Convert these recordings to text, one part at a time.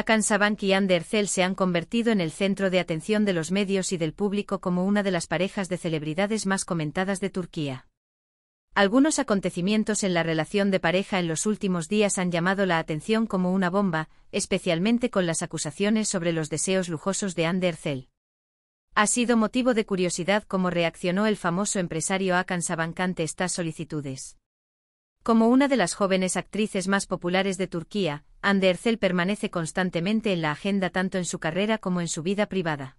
Akan y Ander se han convertido en el centro de atención de los medios y del público como una de las parejas de celebridades más comentadas de Turquía. Algunos acontecimientos en la relación de pareja en los últimos días han llamado la atención como una bomba, especialmente con las acusaciones sobre los deseos lujosos de Ander Ha sido motivo de curiosidad cómo reaccionó el famoso empresario Akan ante estas solicitudes. Como una de las jóvenes actrices más populares de Turquía, Andersel permanece constantemente en la agenda tanto en su carrera como en su vida privada.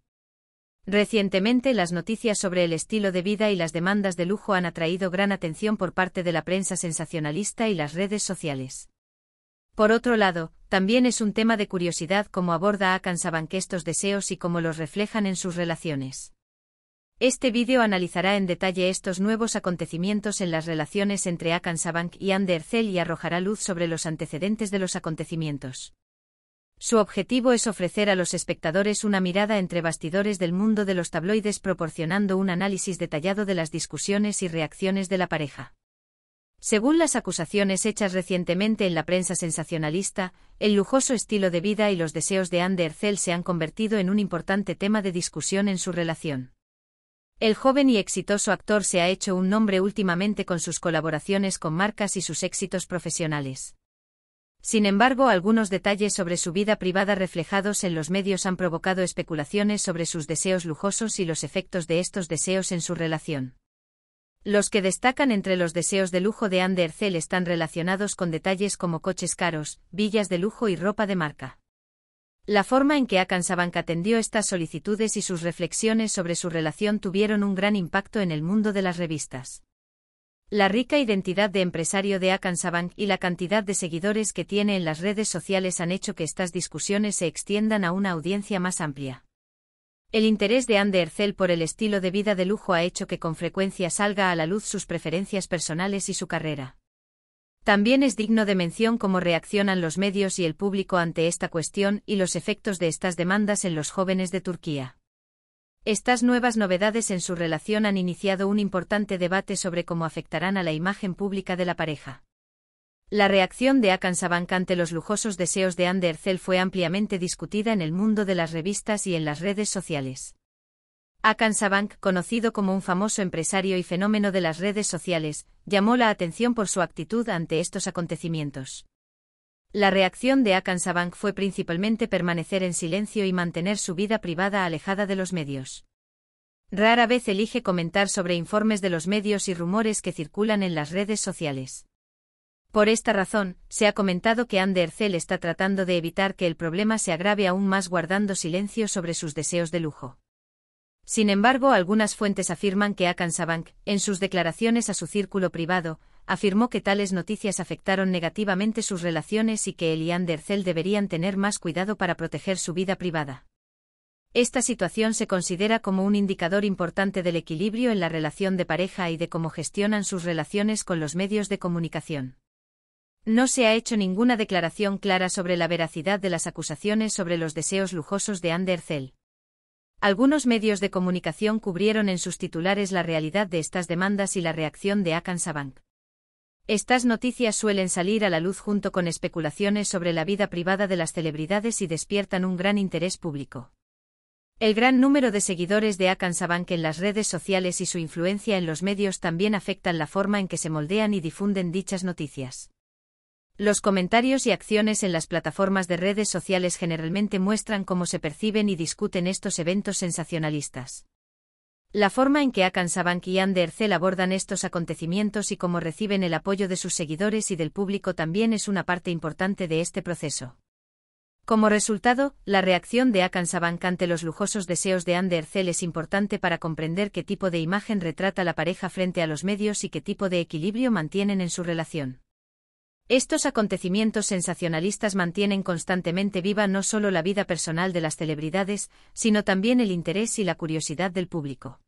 Recientemente las noticias sobre el estilo de vida y las demandas de lujo han atraído gran atención por parte de la prensa sensacionalista y las redes sociales. Por otro lado, también es un tema de curiosidad cómo aborda a Kansabank estos deseos y cómo los reflejan en sus relaciones. Este vídeo analizará en detalle estos nuevos acontecimientos en las relaciones entre Akan Bank y Andercel y arrojará luz sobre los antecedentes de los acontecimientos. Su objetivo es ofrecer a los espectadores una mirada entre bastidores del mundo de los tabloides proporcionando un análisis detallado de las discusiones y reacciones de la pareja. Según las acusaciones hechas recientemente en la prensa sensacionalista, el lujoso estilo de vida y los deseos de Ander Zell se han convertido en un importante tema de discusión en su relación. El joven y exitoso actor se ha hecho un nombre últimamente con sus colaboraciones con marcas y sus éxitos profesionales. Sin embargo, algunos detalles sobre su vida privada reflejados en los medios han provocado especulaciones sobre sus deseos lujosos y los efectos de estos deseos en su relación. Los que destacan entre los deseos de lujo de Andercel están relacionados con detalles como coches caros, villas de lujo y ropa de marca. La forma en que Akansabank atendió estas solicitudes y sus reflexiones sobre su relación tuvieron un gran impacto en el mundo de las revistas. La rica identidad de empresario de Akansabank y la cantidad de seguidores que tiene en las redes sociales han hecho que estas discusiones se extiendan a una audiencia más amplia. El interés de Anne de por el estilo de vida de lujo ha hecho que con frecuencia salga a la luz sus preferencias personales y su carrera. También es digno de mención cómo reaccionan los medios y el público ante esta cuestión y los efectos de estas demandas en los jóvenes de Turquía. Estas nuevas novedades en su relación han iniciado un importante debate sobre cómo afectarán a la imagen pública de la pareja. La reacción de Akan ante los lujosos deseos de Andercel fue ampliamente discutida en el mundo de las revistas y en las redes sociales. Akansabank, conocido como un famoso empresario y fenómeno de las redes sociales, llamó la atención por su actitud ante estos acontecimientos. La reacción de Akansabank fue principalmente permanecer en silencio y mantener su vida privada alejada de los medios. Rara vez elige comentar sobre informes de los medios y rumores que circulan en las redes sociales. Por esta razón, se ha comentado que Andercel está tratando de evitar que el problema se agrave aún más guardando silencio sobre sus deseos de lujo. Sin embargo, algunas fuentes afirman que Akansabank, en sus declaraciones a su círculo privado, afirmó que tales noticias afectaron negativamente sus relaciones y que él y Andercel deberían tener más cuidado para proteger su vida privada. Esta situación se considera como un indicador importante del equilibrio en la relación de pareja y de cómo gestionan sus relaciones con los medios de comunicación. No se ha hecho ninguna declaración clara sobre la veracidad de las acusaciones sobre los deseos lujosos de Andercel. Algunos medios de comunicación cubrieron en sus titulares la realidad de estas demandas y la reacción de Akansabank. Estas noticias suelen salir a la luz junto con especulaciones sobre la vida privada de las celebridades y despiertan un gran interés público. El gran número de seguidores de Akansabank en las redes sociales y su influencia en los medios también afectan la forma en que se moldean y difunden dichas noticias. Los comentarios y acciones en las plataformas de redes sociales generalmente muestran cómo se perciben y discuten estos eventos sensacionalistas. La forma en que Akan Sabank y Andercel abordan estos acontecimientos y cómo reciben el apoyo de sus seguidores y del público también es una parte importante de este proceso. Como resultado, la reacción de Akan Sabank ante los lujosos deseos de Andercel es importante para comprender qué tipo de imagen retrata la pareja frente a los medios y qué tipo de equilibrio mantienen en su relación. Estos acontecimientos sensacionalistas mantienen constantemente viva no solo la vida personal de las celebridades, sino también el interés y la curiosidad del público.